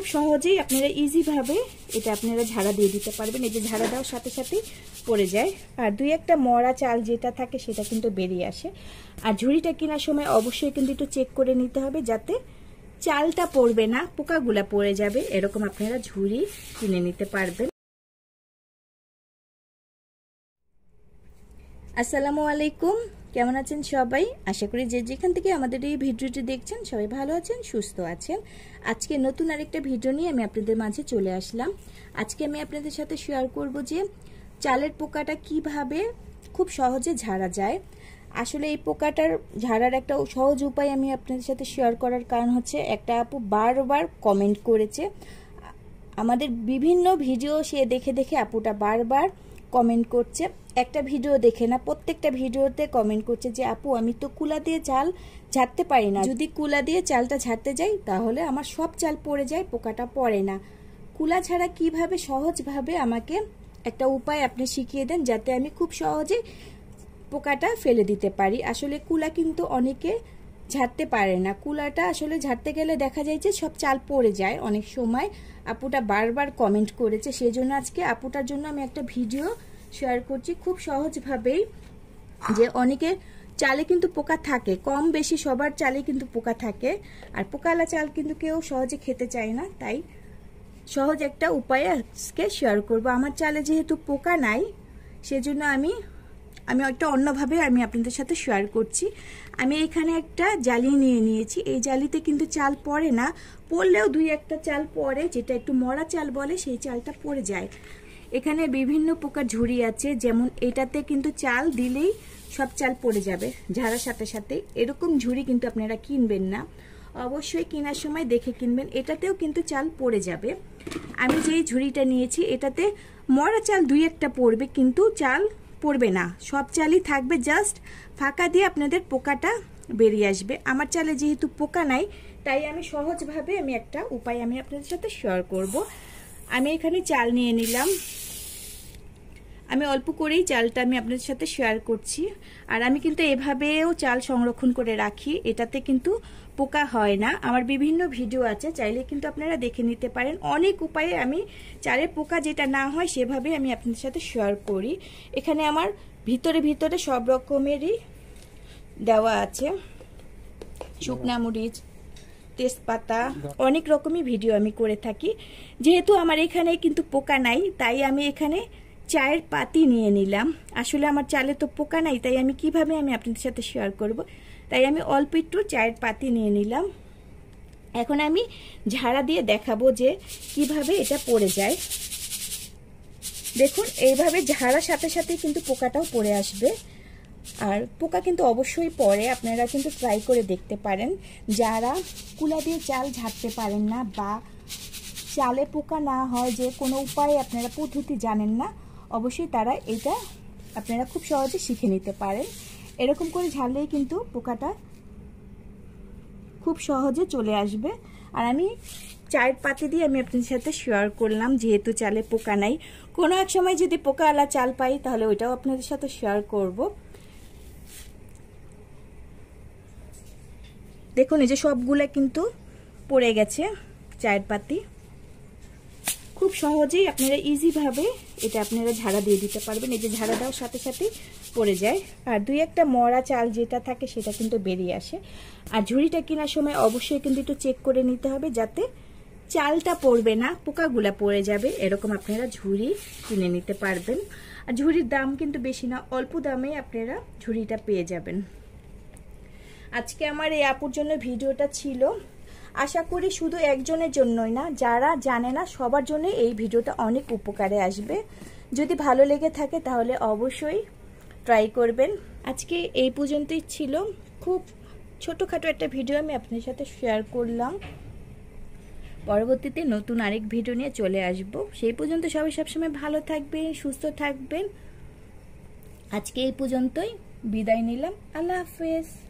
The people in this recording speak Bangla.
খুব সহজেই আপনারা ইজিভাবে এটা আপনারা ঝাড়া দিয়ে দিতে পারবেন এই যে ঝাড়া দেওয়ার সাথে সাথে পড়ে যায় আর দুই একটা মরা চাল যেটা থাকে সেটা কিন্তু বেরিয়ে আসে আর ঝুড়িটা কেনার সময় অবশ্যই কিন্তু একটু চেক করে নিতে হবে যাতে চালটা পড়বে না পোকাগুলা পড়ে যাবে এরকম আপনারা ঝুড়ি কিনে নিতে পারবেন আসসালামু আলাইকুম কেমন আছেন সবাই আশা করি যে যেখান থেকে আমাদের এই ভিডিওটি দেখছেন সবাই ভালো আছেন সুস্থ আছেন আজকে নতুন আরেকটা ভিডিও নিয়ে আমি আপনাদের মাঝে চলে আসলাম আজকে আমি আপনাদের সাথে শেয়ার করব যে চালের পোকাটা কিভাবে খুব সহজে ঝাড়া যায় আসলে এই পোকাটার ঝাড়ার একটা সহজ উপায় আমি আপনাদের সাথে শেয়ার করার কারণ হচ্ছে একটা আপু বারবার কমেন্ট করেছে আমাদের বিভিন্ন ভিডিও সে দেখে দেখে আপুটা বারবার কমেন্ট করছে একটা ভিডিও দেখে না প্রত্যেকটা ভিডিওতে কমেন্ট করছে যে আপু আমি তো কুলা দিয়ে চাল ঝাড়তে পারি না যদি কুলা দিয়ে চালটা ঝাড়তে যাই তাহলে আমার সব চাল পড়ে যায় পোকাটা পড়ে না কুলা ছাড়া কিভাবে সহজভাবে আমাকে একটা উপায় আপনি শিখিয়ে দেন যাতে আমি খুব সহজে পোকাটা ফেলে দিতে পারি আসলে কুলা কিন্তু অনেকে ঝাড়তে পারে না কুলাটা আসলে ঝাড়তে গেলে দেখা যায় যে সব চাল পড়ে যায় অনেক সময় আপুটা বারবার কমেন্ট করেছে সেই জন্য আজকে আপুটার জন্য আমি একটা ভিডিও শেয়ার করছি খুব সহজভাবেই যে অনেকে চালে কিন্তু পোকা থাকে কম বেশি সবার চালে কিন্তু পোকা থাকে আর পোকালা চাল কিন্তু কেউ সহজে খেতে চায় না তাই সহজ একটা উপায়ে আজকে শেয়ার করব আমার চালে যেহেতু পোকা নাই সেজন্য আমি আমি একটা অন্যভাবে আমি আপনাদের সাথে শেয়ার করছি আমি এখানে একটা জালি নিয়ে নিয়েছি এই জালিতে কিন্তু চাল পড়ে না পড়লেও দুই একটা চাল পড়ে যেটা একটু মরা চাল বলে সেই চালটা পড়ে যায় এখানে বিভিন্ন প্রকার ঝুড়ি আছে যেমন এটাতে কিন্তু চাল দিলেই সব চাল পড়ে যাবে ঝাড়ার সাথে সাথে এরকম ঝুড়ি কিন্তু আপনারা কিনবেন না অবশ্যই কেনার সময় দেখে কিনবেন এটাতেও কিন্তু চাল পড়ে যাবে আমি যেই ঝুড়িটা নিয়েছি এটাতে মরা চাল দুই একটা পড়বে কিন্তু চাল পড়বে না সব চালই থাকবে জাস্ট ফাঁকা দিয়ে আপনাদের পোকাটা বেরিয়ে আসবে আমার চালে যেহেতু পোকা নাই তাই আমি সহজভাবে আমি একটা উপায় আমি আপনাদের সাথে শেয়ার করব আমি এখানে চাল নিয়ে নিলাম আমি অল্প করেই চালটা আমি আপনাদের সাথে শেয়ার করছি আর আমি কিন্তু এভাবেও চাল সংরক্ষণ করে রাখি এটাতে কিন্তু পোকা হয় না আমার বিভিন্ন ভিডিও আছে চাইলে কিন্তু আপনারা দেখে নিতে পারেন অনেক উপায়ে আমি চালের পোকা যেটা না হয় সেভাবে আমি আপনাদের সাথে শেয়ার করি এখানে আমার ভিতরে ভিতরে সব রকমেরই দেওয়া আছে শুকনা মরিচ তেজপাতা অনেক রকমই ভিডিও আমি করে থাকি যেহেতু আমার এখানে কিন্তু পোকা নাই তাই আমি এখানে চায়ের পাতি নিয়ে নিলাম আসলে আমার চালে তো পোকা নাই তাই আমি কিভাবে আমি আপনাদের সাথে শেয়ার করব। তাই আমি অল্প একটু চায়ের পাতি নিয়ে নিলাম এখন আমি ঝাড়া দিয়ে দেখাবো যে কিভাবে এটা পড়ে যায় দেখুন এইভাবে ঝাড়ার সাথে সাথে কিন্তু পোকাটাও পড়ে আসবে আর পোকা কিন্তু অবশ্যই পরে আপনারা কিন্তু ট্রাই করে দেখতে পারেন যারা কুলা দিয়ে চাল ঝাড়তে পারেন না বা চালে পোকা না হয় যে কোনো উপায়ে আপনারা পদ্ধতি জানেন না অবশ্যই তারা এটা আপনারা খুব সহজে শিখে নিতে পারেন এরকম করে ঝালেই কিন্তু পোকাটা খুব সহজে চলে আসবে আর আমি চায়ের পাতি দিয়ে আমি আপনাদের সাথে শেয়ার করলাম যেহেতু চালে পোকা নাই কোনো এক সময় যদি পোকাওয়ালা চাল পাই তাহলে ওইটাও আপনাদের সাথে শেয়ার করব দেখুন এই যে সবগুলা কিন্তু পড়ে গেছে চায়ের পাতি খুব সহজেই আপনারা ইজিভাবে এটা আপনারা ঝাড়া দিয়ে দিতে পারবেন এই যে ঝাড়া দেওয়ার সাথে সাথে পড়ে যায় আর দুই একটা মরা চাল যেটা থাকে সেটা কিন্তু বেরিয়ে আসে আর ঝুড়িটা কেনার সময় অবশ্যই কিন্তু একটু চেক করে নিতে হবে যাতে চালটা পড়বে না পোকাগুলা পড়ে যাবে এরকম আপনারা ঝুড়ি কিনে নিতে পারবেন আর ঝুড়ির দাম কিন্তু বেশি না অল্প দামে আপনারা ঝুড়িটা পেয়ে যাবেন আজকে আমার এই আপুর জন্য ভিডিওটা ছিল আশা করি শুধু একজনের জন্যই না যারা জানে না সবার জন্য এই ভিডিওটা অনেক উপকারে আসবে যদি ভালো লেগে থাকে তাহলে অবশ্যই ট্রাই করবেন আজকে এই পর্যন্তই ছিল খুব ছোটোখাটো একটা ভিডিও আমি আপনার সাথে শেয়ার করলাম পরবর্তীতে নতুন আরেক ভিডিও নিয়ে চলে আসব সেই পর্যন্ত সবাই সবসময় ভালো থাকবেন সুস্থ থাকবেন আজকে এই পর্যন্তই বিদায় নিলাম আল্লাহ হাফেজ